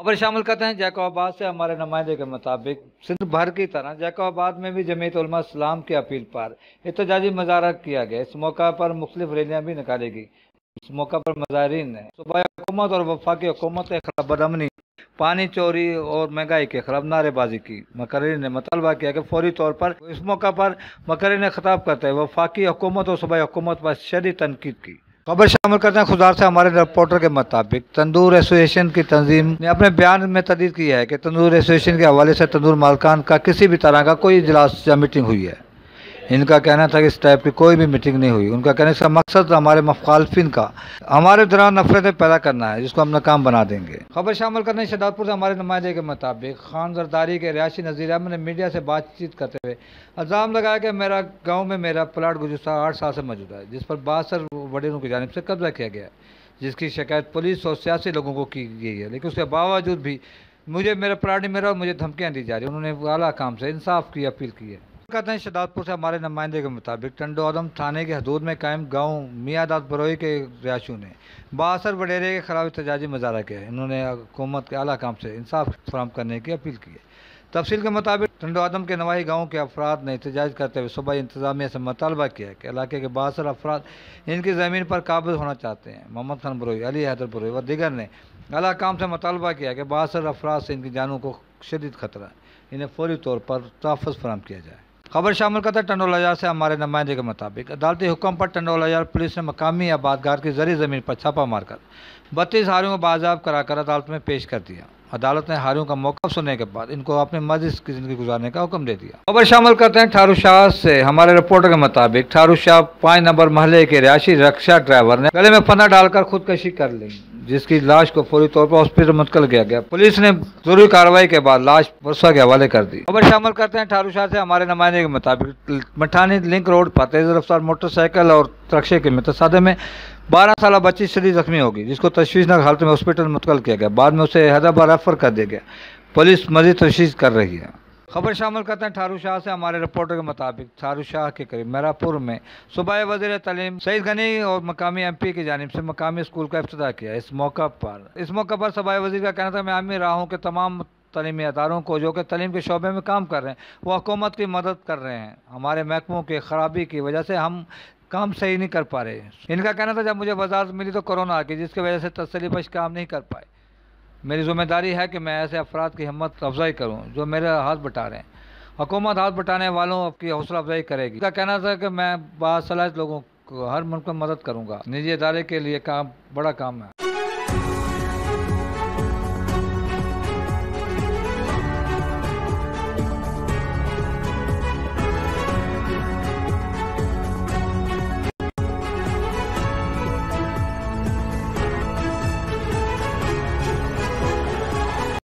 खबर शामिल करते हैं जैकबाबाद से हमारे नुमाइंदे के मुताबिक सिंध भर की तरह जैकबाबाद में भी जमीत इस्लाम की अपील पर एहतजाजी मजारा किया गया इस मौका पर मुख्तलिफ रैलियाँ भी निकाली गई इस मौका पर मजाहरीन ने सूबाई हुकूमत और वफाकी हुकूमत के खिलाफ बदमनी पानी चोरी और महंगाई के खिलाफ नारेबाजी की मकरी ने मुतालबा किया कि फौरी तौर पर इस मौका पर मकरी ने खिताब करते हुए वफाकी हुकूमत और सूबाई हुकूमत पर शदी तनकीद की खबर शामिल करते हैं खुदा से हमारे रिपोर्टर के मुताबिक तंदूर एसोसिएशन की तंजीम ने अपने बयान में तदीद की है कि तंदूर एसोसिएशन के हवाले से तंदूर मालकान का किसी भी तरह का कोई इजलास या मीटिंग हुई है इनका कहना था कि इस टाइप की कोई भी मीटिंग नहीं हुई उनका कहने का मकसद हमारे मुखालफिन का हमारे दौरान नफरतें पैदा करना है जिसको हम नाकाम बना देंगे खबर शामिल करने शदादपुर से हमारे नुमाइंदे के मुताबिक खान जरदारी के रिहायशी नजीर अहमद ने मीडिया से बातचीत करते हुए अल्जाम लगाया कि मेरा गाँव में मेरा प्लाट गुजस्ता आठ साल से मौजूद है जिस पर बासर वडेरों की जानब से कब्जा किया गया जिसकी शिकायत पुलिस और सियासी लोगों को की गई है लेकिन उसके बावजूद भी मुझे मेरा प्लाट नहीं मेरा मुझे धमकियाँ दी जा रही उन्होंने अला काम से इंसाफ की अपील की है करते हैं शदादपुर से हमारे नुमाइंदे के मुताबिक टंडो आदम थाने के हदूद में कायम गांव मियादाद बरोई के रिहाशों ने बासर वडेरे के खिलाफ एहतजाजी मजारा किया इन्होंने हुकूमत के अला काम से इंसाफ फराम करने की अपील की है तफसील के मुताबिक टंडो आदम के नवाही गाँव के अफराद ने एहतजाज करते हुए सूबाई इंतजामिया से मुतालबा किया कि इलाके के बासर अफराद इनकी ज़मीन पर काबज होना चाहते हैं मोहम्मद खान बरोई अली हैदर बरोई व दिगर ने अला काम से मुतालबा किया कि बासर अफराद से इनकी जानों को शदीद खतरा है इन्हें फौरी तौर पर तहफ़ फराम किया जाए खबर शामिल करता टंडोलाजार से हमारे नुमाइंदे के मुताबिक अदालती हुक्म पर टंडोलाजार पुलिस ने मकामी आबादगार की जरिए ज़मीन पर छापा मारकर बत्तीस हारियों को बाजाब कराकर अदालत में पेश कर दिया अदालत ने हारियों का मौका सुनने के बाद इनको अपने मर्जी की जिंदगी गुजारने का हुक्म दे दिया खबर शामिल करते हैं ठारू शाह से हमारे रिपोर्टर के मुताबिक ठारू शाह पाँच नंबर महल्ले के रिहायशी रक्षा ड्राइवर ने गले में फना डालकर खुदकशी कर ली जिसकी लाश को फौरी तौर पर हॉस्पिटल मुंतकल किया गया पुलिस ने जरूरी कार्रवाई के बाद लाश वर्षा के हवाले कर दी खबर शामिल करते हैं ठारू शाह से हमारे नुमाइंदे के मुताबिक मठानी लिंक रोड पर तेज रफ्तार मोटरसाइकिल और ट्रक्शे के मतसादे में बारह साल बच्ची शरीर जख्मी होगी जिसको तशवीशनाक हालत में हॉस्पिटल मुंतकल किया गया बाद में उसे हैदराबाद रेफर कर दिया गया पुलिस मजीद तशखीस कर रही है खबर शामिल करते हैं थारू शाह से हमारे रिपोर्टर के मुताबिक थारू शाह के करीब मैरापुर में सुबह वजीर तलीम सईद गनी और मकामी एम पी की जानब से मकामी स्कूल का अफ्त किया इस मौका पर इस मौके पर सुबह वजीर का कहना था मैं रहा राहों के तमाम तलीमी अदारों को जो कि तलीम के शोबे में काम कर रहे हैं वो हकूमत की मदद कर रहे हैं हमारे महकमों की खराबी की वजह से हम काम सही नहीं कर पा रहे इनका कहना था जब मुझे वजारत मिली तो कोरोना आ गई जिसकी वजह से तसली बश काम नहीं कर पाए मेरी ज़िम्मेदारी है कि मैं ऐसे अफराद की हिम्मत अफजाई करूँ जो मेरे हाथ बटा रहे हैं हुकूमत हाथ बटाने वालों की हौसला अफजाई करेगी इसका कहना था कि मैं बासलाहत लोगों को हर मुल्क में मदद करूँगा निजी इदारे के लिए काम बड़ा काम है